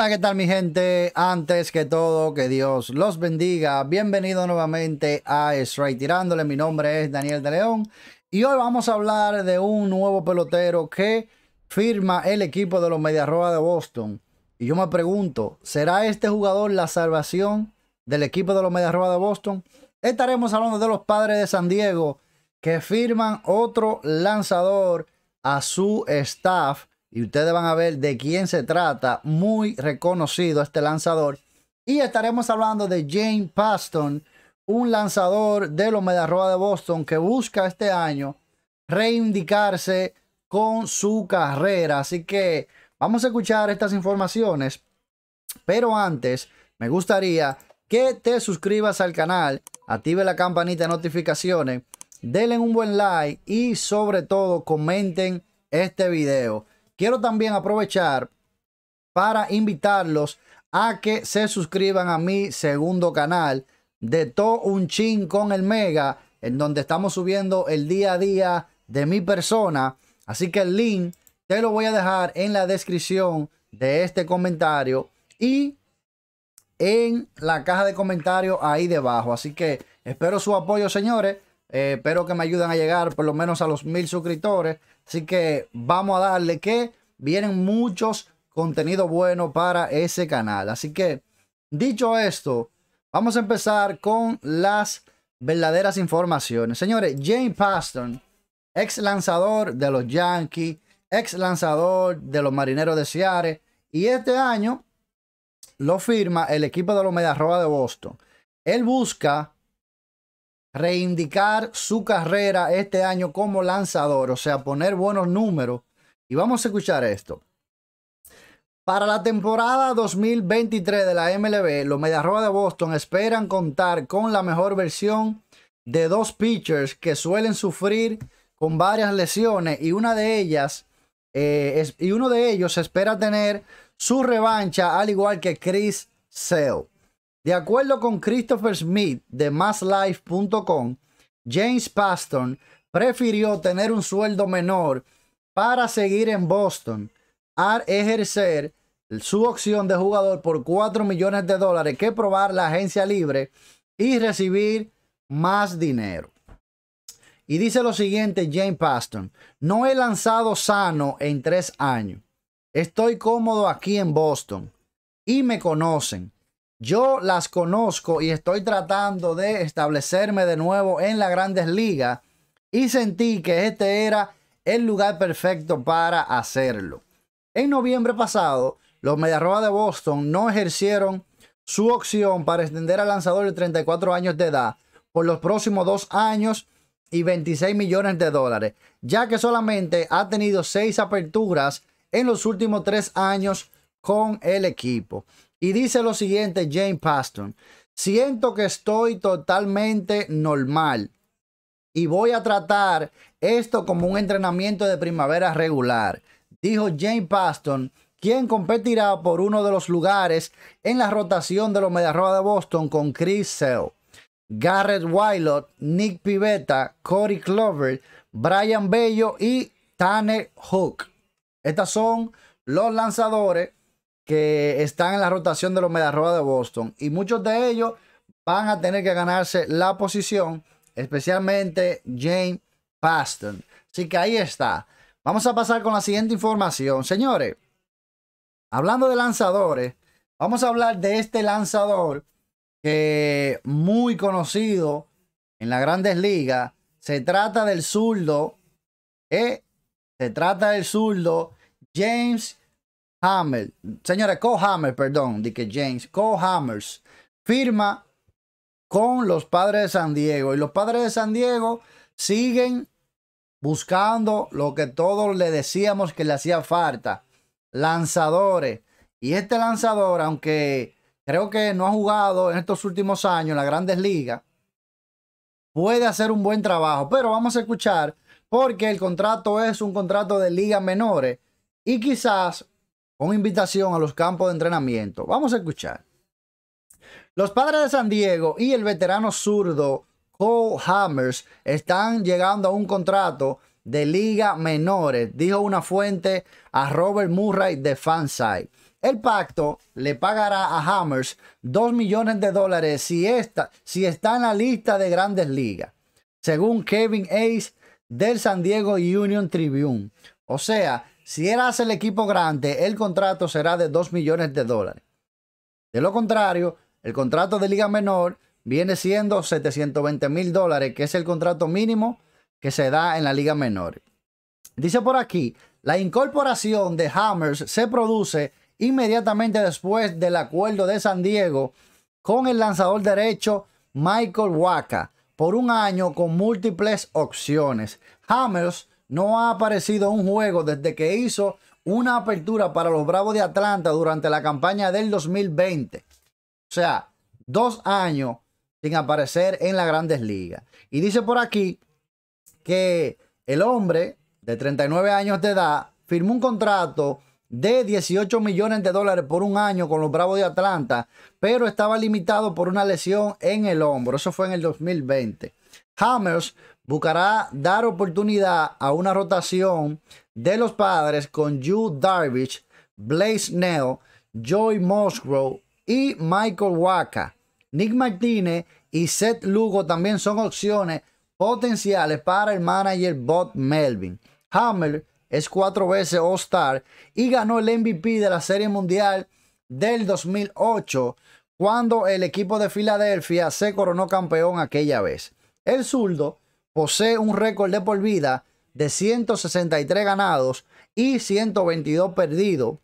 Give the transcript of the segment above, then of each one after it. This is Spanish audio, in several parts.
Hola, ¿qué tal mi gente? Antes que todo, que Dios los bendiga. Bienvenido nuevamente a Stray Tirándole. Mi nombre es Daniel de León y hoy vamos a hablar de un nuevo pelotero que firma el equipo de los Rojas de Boston. Y yo me pregunto, ¿será este jugador la salvación del equipo de los Rojas de Boston? Estaremos hablando de los padres de San Diego que firman otro lanzador a su staff y ustedes van a ver de quién se trata. Muy reconocido este lanzador. Y estaremos hablando de Jane Paston, un lanzador de los Medarroa de Boston que busca este año reivindicarse con su carrera. Así que vamos a escuchar estas informaciones. Pero antes, me gustaría que te suscribas al canal, active la campanita de notificaciones, denle un buen like y sobre todo comenten este video. Quiero también aprovechar para invitarlos a que se suscriban a mi segundo canal de To Un Chin con el Mega, en donde estamos subiendo el día a día de mi persona. Así que el link te lo voy a dejar en la descripción de este comentario y en la caja de comentarios ahí debajo. Así que espero su apoyo, señores. Eh, espero que me ayuden a llegar por lo menos a los mil suscriptores. Así que vamos a darle que vienen muchos contenidos buenos para ese canal. Así que, dicho esto, vamos a empezar con las verdaderas informaciones. Señores, James Paston, ex lanzador de los Yankees, ex lanzador de los Marineros de Seattle, y este año lo firma el equipo de los Mediarroa de Boston. Él busca Reindicar su carrera este año como lanzador, o sea, poner buenos números. Y vamos a escuchar esto. Para la temporada 2023 de la MLB, los Mediarroa de Boston esperan contar con la mejor versión de dos pitchers que suelen sufrir con varias lesiones y una de ellas eh, y uno de ellos espera tener su revancha al igual que Chris Sale. De acuerdo con Christopher Smith de MassLife.com, James Paston prefirió tener un sueldo menor para seguir en Boston al ejercer su opción de jugador por 4 millones de dólares que probar la agencia libre y recibir más dinero. Y dice lo siguiente James Paston, no he lanzado sano en tres años. Estoy cómodo aquí en Boston y me conocen. Yo las conozco y estoy tratando de establecerme de nuevo en las grandes ligas y sentí que este era el lugar perfecto para hacerlo. En noviembre pasado, los Mediarroja de Boston no ejercieron su opción para extender al lanzador de 34 años de edad por los próximos dos años y 26 millones de dólares, ya que solamente ha tenido seis aperturas en los últimos tres años con el equipo. Y dice lo siguiente Jane Paston. Siento que estoy totalmente normal y voy a tratar esto como un entrenamiento de primavera regular, dijo Jane Paston, quien competirá por uno de los lugares en la rotación de los Mediarroba de Boston con Chris Sell... Garrett Wilot, Nick Pivetta, Cody Clover, Brian Bello y Tanner Hook. Estos son los lanzadores que están en la rotación de los Medarroba de Boston. Y muchos de ellos van a tener que ganarse la posición, especialmente james Paston. Así que ahí está. Vamos a pasar con la siguiente información. Señores, hablando de lanzadores, vamos a hablar de este lanzador que muy conocido en las grandes ligas. Se trata del zurdo, ¿eh? Se trata del zurdo James Hammer, señores, Co Hammer, perdón, de James, Co Hammers firma con los padres de San Diego. Y los padres de San Diego siguen buscando lo que todos le decíamos que le hacía falta, lanzadores. Y este lanzador, aunque creo que no ha jugado en estos últimos años en las grandes ligas, puede hacer un buen trabajo. Pero vamos a escuchar porque el contrato es un contrato de ligas menores y quizás con invitación a los campos de entrenamiento. Vamos a escuchar. Los padres de San Diego y el veterano zurdo Cole Hammers están llegando a un contrato de liga menores, dijo una fuente a Robert Murray de Fanside. El pacto le pagará a Hammers 2 millones de dólares si, si está en la lista de grandes ligas, según Kevin Ace del San Diego Union Tribune. O sea, si él hace el equipo grande, el contrato será de 2 millones de dólares. De lo contrario, el contrato de liga menor viene siendo 720 mil dólares, que es el contrato mínimo que se da en la liga menor. Dice por aquí, la incorporación de Hammers se produce inmediatamente después del acuerdo de San Diego con el lanzador derecho Michael Waka por un año con múltiples opciones. Hammers no ha aparecido un juego desde que hizo una apertura para los Bravos de Atlanta durante la campaña del 2020. O sea, dos años sin aparecer en las grandes ligas. Y dice por aquí que el hombre de 39 años de edad firmó un contrato de 18 millones de dólares por un año con los Bravos de Atlanta, pero estaba limitado por una lesión en el hombro. Eso fue en el 2020. Hammers buscará dar oportunidad a una rotación de los padres con Jude Darvish, Blaze Nell, Joy Musgrove y Michael Waka. Nick Martínez y Seth Lugo también son opciones potenciales para el manager Bob Melvin. Hammer es cuatro veces All-Star y ganó el MVP de la Serie Mundial del 2008 cuando el equipo de Filadelfia se coronó campeón aquella vez. El zurdo posee un récord de por vida de 163 ganados y 122 perdidos,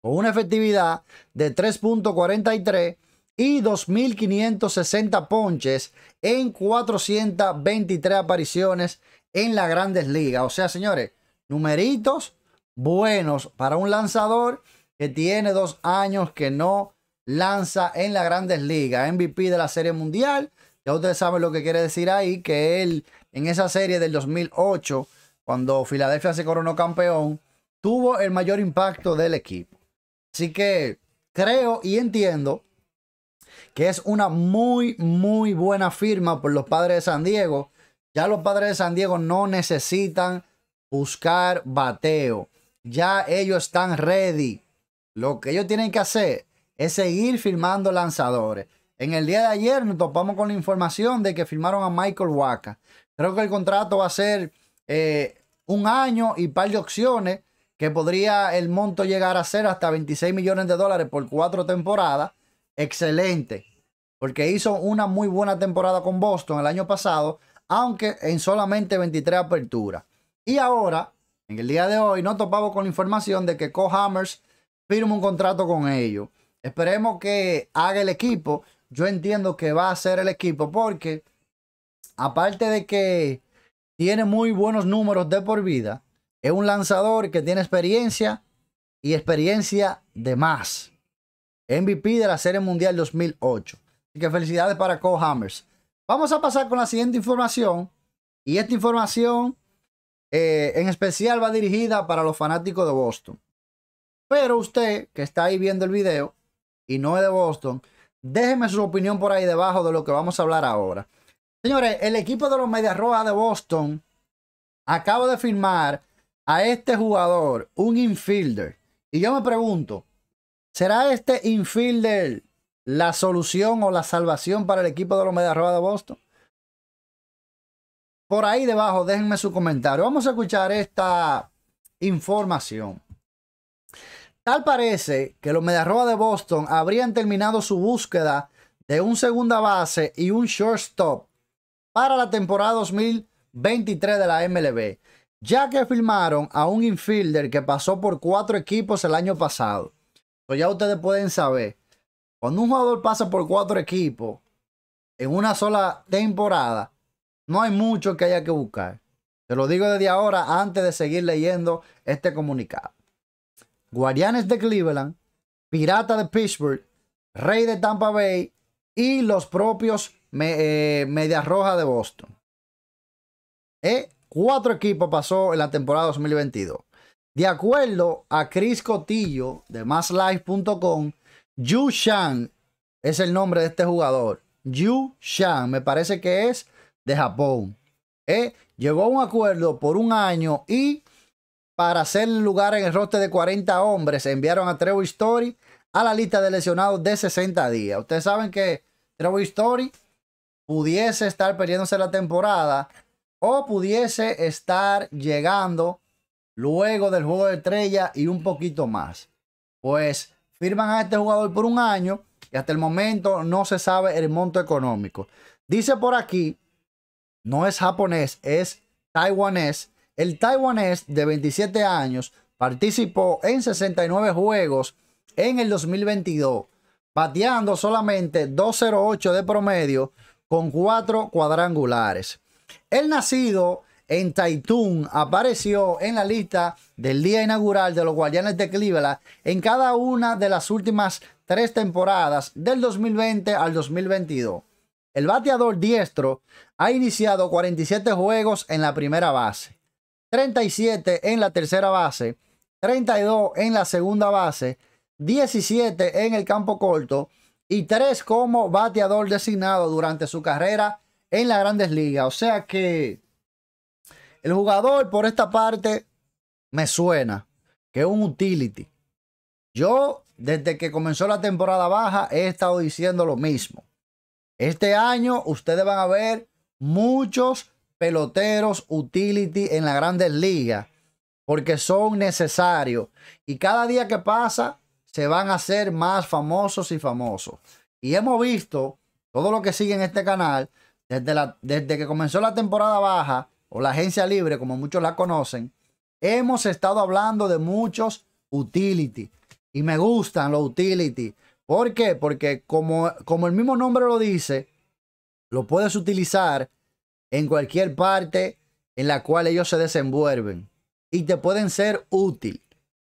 con una efectividad de 3.43 y 2.560 ponches en 423 apariciones en la grandes ligas. O sea, señores, numeritos buenos para un lanzador que tiene dos años que no lanza en la grandes ligas. MVP de la Serie Mundial, ya ustedes saben lo que quiere decir ahí, que él en esa serie del 2008, cuando Filadelfia se coronó campeón, tuvo el mayor impacto del equipo. Así que creo y entiendo que es una muy, muy buena firma por los padres de San Diego. Ya los padres de San Diego no necesitan buscar bateo. Ya ellos están ready. Lo que ellos tienen que hacer es seguir firmando lanzadores. En el día de ayer nos topamos con la información de que firmaron a Michael Waka. Creo que el contrato va a ser eh, un año y par de opciones, que podría el monto llegar a ser hasta 26 millones de dólares por cuatro temporadas. Excelente, porque hizo una muy buena temporada con Boston el año pasado, aunque en solamente 23 aperturas. Y ahora, en el día de hoy, nos topamos con la información de que Co-Hammers firma un contrato con ellos. Esperemos que haga el equipo yo entiendo que va a ser el equipo porque, aparte de que tiene muy buenos números de por vida, es un lanzador que tiene experiencia y experiencia de más. MVP de la Serie Mundial 2008. Así que felicidades para Cole Hammers. Vamos a pasar con la siguiente información. Y esta información eh, en especial va dirigida para los fanáticos de Boston. Pero usted que está ahí viendo el video y no es de Boston, Déjenme su opinión por ahí debajo de lo que vamos a hablar ahora. Señores, el equipo de los Medias Rojas de Boston acaba de firmar a este jugador, un infielder. Y yo me pregunto, ¿será este infielder la solución o la salvación para el equipo de los Medias Rojas de Boston? Por ahí debajo, déjenme su comentario. Vamos a escuchar esta información. Tal parece que los Mediarroba de Boston habrían terminado su búsqueda de un segunda base y un shortstop para la temporada 2023 de la MLB, ya que firmaron a un infielder que pasó por cuatro equipos el año pasado. ya ustedes pueden saber, cuando un jugador pasa por cuatro equipos en una sola temporada, no hay mucho que haya que buscar. Te lo digo desde ahora antes de seguir leyendo este comunicado. Guardianes de Cleveland, Pirata de Pittsburgh, Rey de Tampa Bay y los propios eh, Medias Rojas de Boston. ¿Eh? Cuatro equipos pasó en la temporada 2022. De acuerdo a Chris Cotillo de MassLife.com, Yu Shan es el nombre de este jugador. Yu Shan, me parece que es de Japón. ¿Eh? Llegó a un acuerdo por un año y para hacer lugar en el roster de 40 hombres, enviaron a Trevor Story a la lista de lesionados de 60 días. Ustedes saben que Trevor Story pudiese estar perdiéndose la temporada o pudiese estar llegando luego del juego de estrella y un poquito más. Pues firman a este jugador por un año y hasta el momento no se sabe el monto económico. Dice por aquí, no es japonés, es taiwanés, el taiwanés de 27 años participó en 69 juegos en el 2022, bateando solamente 208 de promedio con cuatro cuadrangulares. El nacido en Taitung apareció en la lista del día inaugural de los Guardianes de Cleveland en cada una de las últimas tres temporadas del 2020 al 2022. El bateador diestro ha iniciado 47 juegos en la primera base. 37 en la tercera base, 32 en la segunda base, 17 en el campo corto y 3 como bateador designado durante su carrera en las grandes ligas. O sea que el jugador por esta parte me suena que es un utility. Yo desde que comenzó la temporada baja he estado diciendo lo mismo. Este año ustedes van a ver muchos peloteros utility en las grandes ligas porque son necesarios. Y cada día que pasa, se van a hacer más famosos y famosos. Y hemos visto todo lo que sigue en este canal, desde, la, desde que comenzó la temporada baja o la agencia libre, como muchos la conocen, hemos estado hablando de muchos utility. Y me gustan los utility. ¿Por Porque como, como el mismo nombre lo dice, lo puedes utilizar en cualquier parte en la cual ellos se desenvuelven y te pueden ser útil.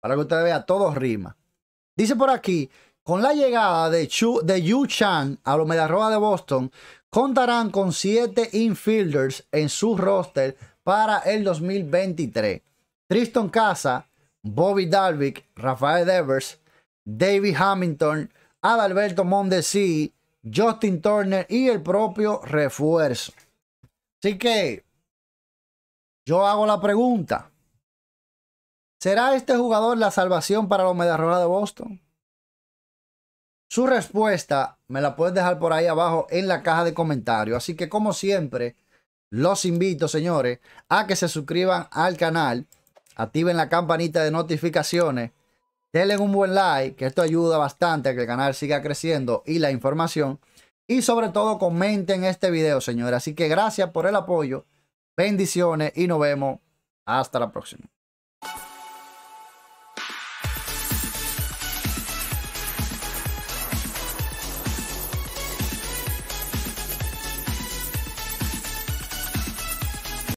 Para que usted vea, todos rima. Dice por aquí, con la llegada de, Chu, de Yu Chan a los Medarroa de Boston, contarán con siete infielders en su roster para el 2023. Tristan Casa, Bobby Dalvik, Rafael Devers, David Hamilton, Adalberto Mondesi, Justin Turner y el propio refuerzo. Así que yo hago la pregunta. ¿Será este jugador la salvación para los Mediarrojas de Boston? Su respuesta me la puedes dejar por ahí abajo en la caja de comentarios. Así que como siempre, los invito, señores, a que se suscriban al canal, activen la campanita de notificaciones, denle un buen like, que esto ayuda bastante a que el canal siga creciendo y la información. Y sobre todo comenten este video, señores. Así que gracias por el apoyo. Bendiciones y nos vemos. Hasta la próxima.